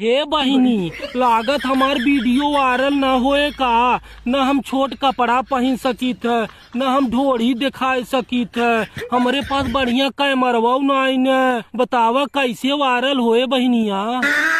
हे बहिनी लागत हमार वीडियो वायरल न होए का न हम छोट कपड़ा पहन सकी है न हम ढोड़ी दिखा सकी है हमारे पास बढ़िया कैमरवा न बतावा कैसे वायरल होए बहनिया